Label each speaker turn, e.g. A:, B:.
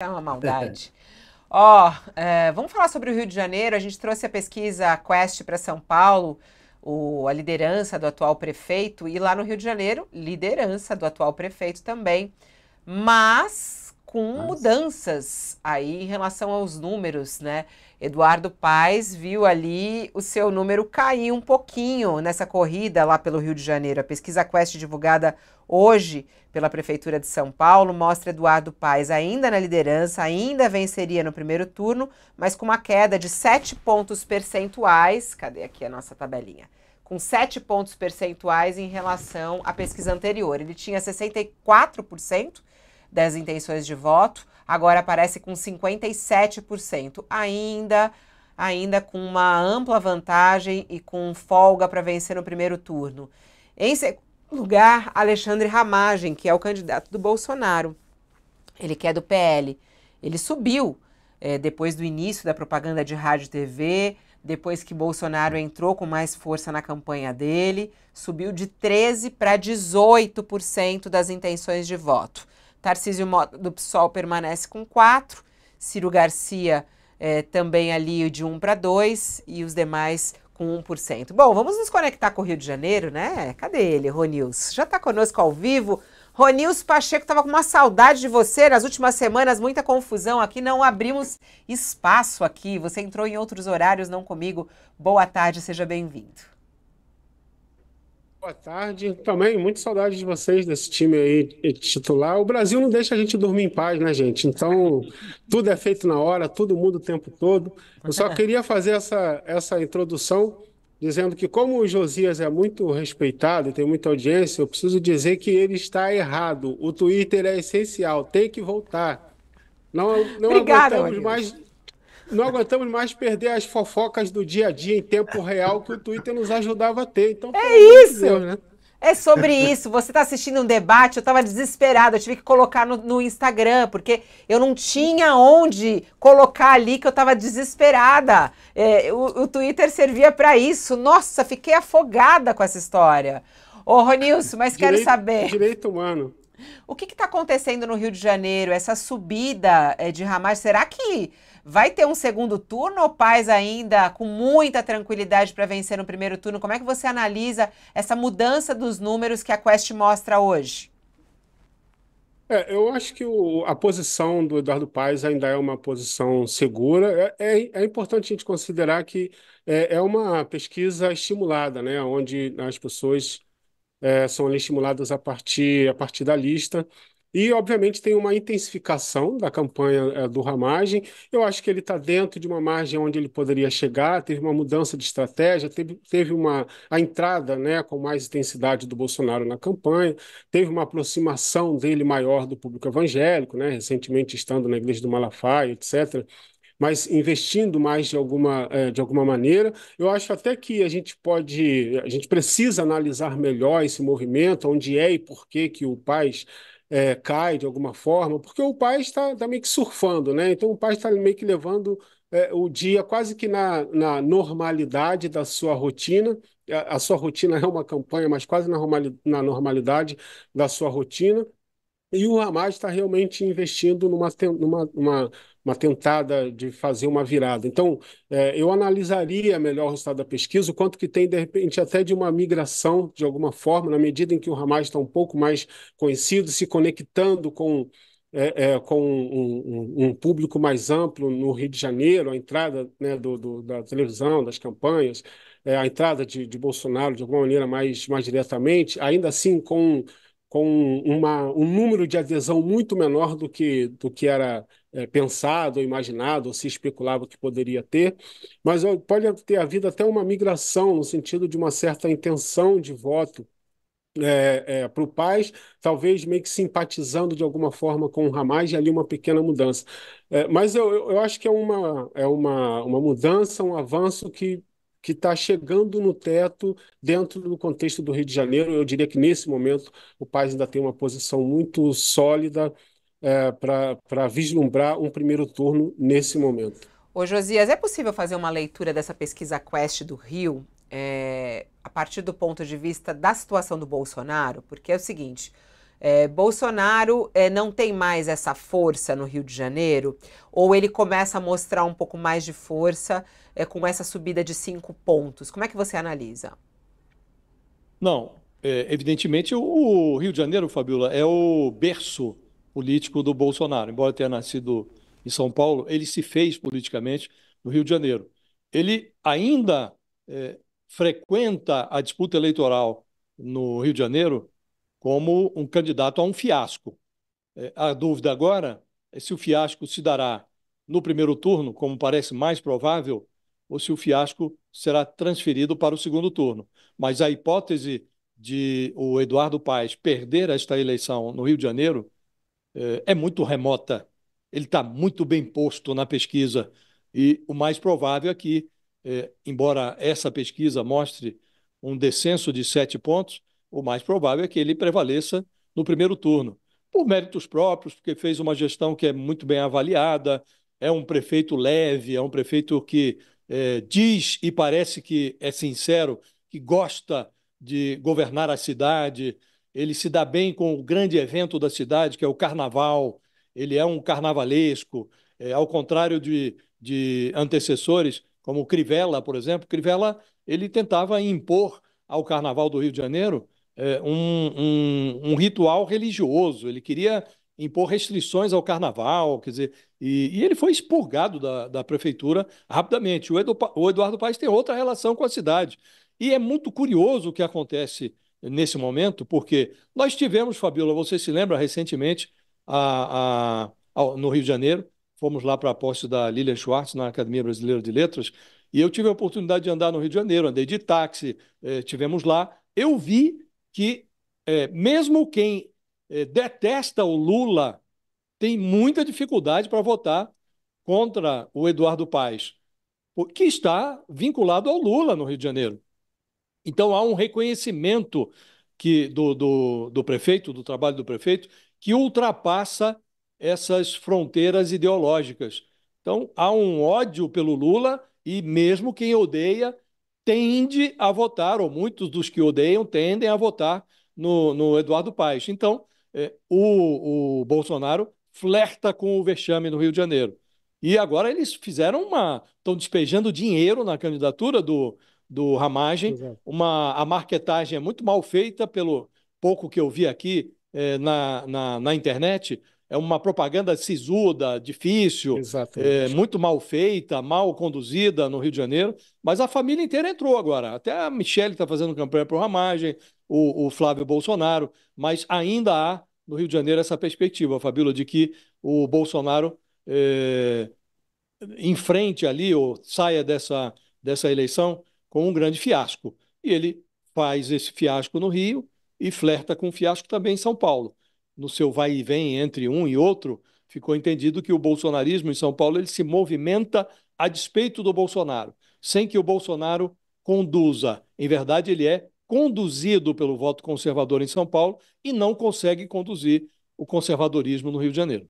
A: É uma maldade. Ó, oh, é, vamos falar sobre o Rio de Janeiro. A gente trouxe a pesquisa Quest para São Paulo, o, a liderança do atual prefeito, e lá no Rio de Janeiro, liderança do atual prefeito também. Mas com mudanças aí em relação aos números, né? Eduardo Paes viu ali o seu número cair um pouquinho nessa corrida lá pelo Rio de Janeiro. A pesquisa Quest divulgada hoje pela Prefeitura de São Paulo mostra Eduardo Paes ainda na liderança, ainda venceria no primeiro turno, mas com uma queda de 7 pontos percentuais. Cadê aqui a nossa tabelinha? Com 7 pontos percentuais em relação à pesquisa anterior. Ele tinha 64% das intenções de voto, agora aparece com 57%, ainda ainda com uma ampla vantagem e com folga para vencer no primeiro turno. Em segundo lugar, Alexandre Ramagem, que é o candidato do Bolsonaro. Ele que é do PL. Ele subiu é, depois do início da propaganda de rádio e TV, depois que Bolsonaro entrou com mais força na campanha dele, subiu de 13 para 18% das intenções de voto. Tarcísio do PSOL permanece com 4, Ciro Garcia é, também ali de 1 para 2 e os demais com 1%. Bom, vamos nos conectar com o Rio de Janeiro, né? Cadê ele, Ronils? Já está conosco ao vivo. Ronils Pacheco estava com uma saudade de você. Nas últimas semanas, muita confusão aqui, não abrimos espaço aqui. Você entrou em outros horários, não comigo. Boa tarde, seja bem-vindo.
B: Boa tarde. Também muito saudade de vocês, desse time aí titular. O Brasil não deixa a gente dormir em paz, né, gente? Então, tudo é feito na hora, tudo muda o tempo todo. Eu só queria fazer essa, essa introdução dizendo que, como o Josias é muito respeitado, tem muita audiência, eu preciso dizer que ele está errado. O Twitter é essencial, tem que voltar. Não, não Obrigada, aguentamos mais não aguentamos mais perder as fofocas do dia a dia em tempo real que o Twitter nos ajudava a ter. Então, é isso! Deus, né? É sobre isso.
A: Você está assistindo um debate, eu estava desesperada, eu tive que colocar no, no, Instagram, porque eu não tinha onde colocar ali que eu estava desesperada. É, o, o, Twitter servia para isso. Nossa, fiquei afogada com essa história. Ô, Ronilson, mas direito, quero saber. Direito humano. O que está acontecendo no Rio de Janeiro? Essa subida é, de ramais, será que Vai ter um segundo turno ou Paz ainda com muita tranquilidade para vencer no primeiro turno? Como é que você analisa essa mudança dos números que a Quest
B: mostra hoje? É, eu acho que o, a posição do Eduardo Paes ainda é uma posição segura. É, é, é importante a gente considerar que é, é uma pesquisa estimulada, né, onde as pessoas é, são estimuladas a partir, a partir da lista. E, obviamente, tem uma intensificação da campanha é, do Ramagem. Eu acho que ele está dentro de uma margem onde ele poderia chegar. Teve uma mudança de estratégia, teve, teve uma, a entrada né, com mais intensidade do Bolsonaro na campanha, teve uma aproximação dele maior do público evangélico, né, recentemente estando na Igreja do Malafaia, etc mas investindo mais de alguma, eh, de alguma maneira. Eu acho até que a gente pode, a gente precisa analisar melhor esse movimento, onde é e por que que o Paz é, cai de alguma forma, porque o pai está, está meio que surfando, né? Então o pai está meio que levando é, o dia quase que na, na normalidade da sua rotina. A, é, a, sua rotina é uma campanha, mas quase na, na normalidade da sua rotina. E o Hamas está realmente investindo numa, numa, numa uma tentada de fazer uma virada. Então, é, eu analisaria melhor o resultado da pesquisa, o quanto que tem, de repente, até de uma migração, de alguma forma, na medida em que o Hamas está um pouco mais conhecido, se conectando com, é, é, com um, um, um, público mais amplo no Rio de Janeiro, a entrada né, do, do, da televisão, das campanhas, é, a entrada de, de Bolsonaro de alguma maneira mais, mais diretamente, ainda assim com com uma, um número de adesão muito menor do que, do que era é, pensado, ou imaginado, ou se especulava que poderia ter, mas pode ter havido até uma migração no sentido de uma certa intenção de voto é, é, para o Paz, talvez meio que simpatizando de alguma forma com o Hamas, e ali uma pequena mudança. É, mas eu, eu acho que é, uma, é uma, uma mudança, um avanço que que está chegando no teto dentro do contexto do Rio de Janeiro. Eu diria que nesse momento o país ainda tem uma posição muito sólida é, para vislumbrar um primeiro turno nesse momento.
A: Ô Josias, é possível fazer uma leitura dessa pesquisa Quest do Rio é, a partir do ponto de vista da situação do Bolsonaro? Porque é o seguinte. É, Bolsonaro é, não tem mais essa força no Rio de Janeiro, ou ele começa a mostrar um pouco mais de força é, com essa subida de cinco pontos? Como é que você analisa?
C: Não, é, evidentemente o Rio de Janeiro, Fabiola, é o berço político do Bolsonaro. Embora tenha nascido em São Paulo, ele se fez politicamente no Rio de Janeiro. Ele ainda é, frequenta a disputa eleitoral no Rio de Janeiro como um candidato a um fiasco. É, a dúvida agora é se o fiasco se dará no primeiro turno, como parece mais provável, ou se o fiasco será transferido para o segundo turno. Mas a hipótese de o Eduardo Paes perder esta eleição no Rio de Janeiro é, é muito remota. Ele está muito bem posto na pesquisa. E o mais provável é que, é, embora essa pesquisa mostre um descenso de sete pontos, o mais provável é que ele prevaleça no primeiro turno, por méritos próprios, porque fez uma gestão que é muito bem avaliada, é um prefeito leve, é um prefeito que é, diz e parece que é sincero, que gosta de governar a cidade, ele se dá bem com o grande evento da cidade, que é o carnaval, ele é um carnavalesco, é, ao contrário de, de antecessores, como Crivella, por exemplo. Crivella ele tentava impor ao Carnaval do Rio de Janeiro é, um, um, um, ritual religioso, ele queria impor restrições ao carnaval, quer dizer, e, e ele foi expurgado da, da prefeitura rapidamente. O, Edu, o Eduardo Paes tem outra relação com a cidade. E é muito curioso o que acontece nesse momento, porque nós tivemos, Fabiola, você se lembra recentemente, a, a, a, no Rio de Janeiro, fomos lá para a posse da Lilian Schwartz na Academia Brasileira de Letras, e eu tive a oportunidade de andar no Rio de Janeiro, andei de táxi, eh, tivemos lá. Eu vi que é, mesmo quem é, detesta o Lula tem muita dificuldade para votar contra o Eduardo Paes, que está vinculado ao Lula no Rio de Janeiro. Então há um reconhecimento que do, do, do prefeito, do trabalho do prefeito, que ultrapassa essas fronteiras ideológicas. Então há um ódio pelo Lula e mesmo quem odeia tende a votar, ou muitos dos que odeiam tendem a votar no, no Eduardo Paes. Então, é, o, o Bolsonaro flerta com o vexame no Rio de Janeiro. E agora eles fizeram uma. estão despejando dinheiro na candidatura do, do Ramagem. Uma, a marketagem é muito mal feita, pelo pouco que eu vi aqui é, na, na, na internet é uma propaganda sisuda, difícil, é, muito mal feita, mal conduzida no Rio de Janeiro, mas a família inteira entrou agora. Até a Michelle está fazendo campanha para Ramagem, o, o Flávio Bolsonaro, mas ainda há no Rio de Janeiro essa perspectiva, Fabíola, de que o Bolsonaro é, enfrente ali ou saia dessa, dessa eleição com um grande fiasco. E ele faz esse fiasco no Rio e flerta com um fiasco também em São Paulo no seu vai e vem entre um e outro, ficou entendido que o bolsonarismo em São Paulo ele se movimenta a despeito do Bolsonaro, sem que o Bolsonaro conduza. Em verdade, ele é conduzido pelo voto conservador em São Paulo e não consegue conduzir o conservadorismo no Rio de Janeiro.